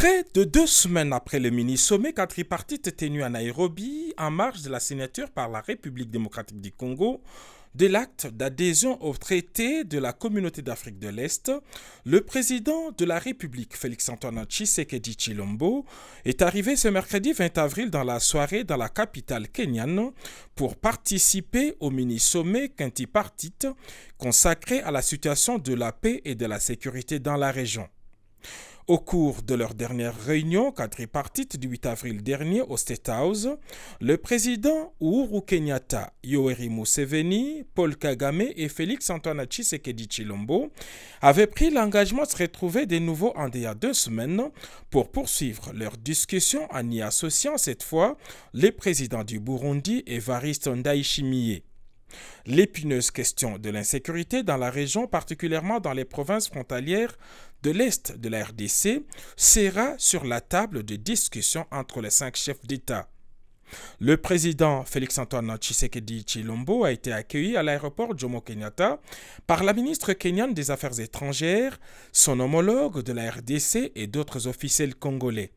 Près de deux semaines après le mini-sommet quatripartite tenu à Nairobi, en marge de la signature par la République démocratique du Congo de l'acte d'adhésion au traité de la Communauté d'Afrique de l'Est, le président de la République, Félix-Antoine Tshisekedi Chilombo, est arrivé ce mercredi 20 avril dans la soirée dans la capitale kenyane pour participer au mini-sommet quintipartite consacré à la situation de la paix et de la sécurité dans la région. Au cours de leur dernière réunion quadripartite du 8 avril dernier au State House, le président Uhuru Kenyatta, Yoweri Museveni, Paul Kagame et Félix Antoine Tshisekedi Chilombo avaient pris l'engagement de se retrouver de nouveau en déjà deux semaines pour poursuivre leur discussion en y associant cette fois les présidents du Burundi et Ndayishimiye. L'épineuse question de l'insécurité dans la région, particulièrement dans les provinces frontalières de l'Est de la RDC, sera sur la table de discussion entre les cinq chefs d'État. Le président Félix-Antoine Tshisekedi Chilombo a été accueilli à l'aéroport Jomo Kenyatta par la ministre kenyane des Affaires étrangères, son homologue de la RDC et d'autres officiels congolais.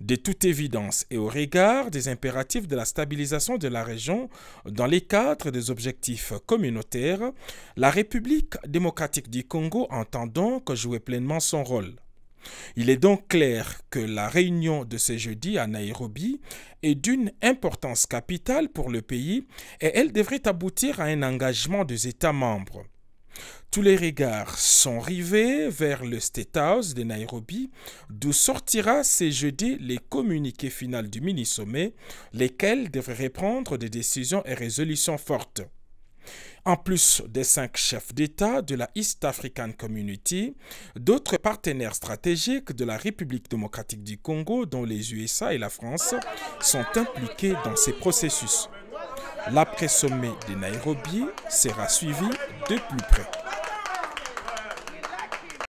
De toute évidence et au regard des impératifs de la stabilisation de la région dans les cadres des objectifs communautaires, la République démocratique du Congo entend donc jouer pleinement son rôle. Il est donc clair que la réunion de ce jeudi à Nairobi est d'une importance capitale pour le pays et elle devrait aboutir à un engagement des États membres. Tous les regards sont rivés vers le State House de Nairobi, d'où sortira ce jeudi les communiqués finaux du mini-sommet, lesquels devraient prendre des décisions et résolutions fortes. En plus des cinq chefs d'État de la East African Community, d'autres partenaires stratégiques de la République démocratique du Congo, dont les USA et la France, sont impliqués dans ces processus. L'après-sommet de Nairobi sera suivi de plus près.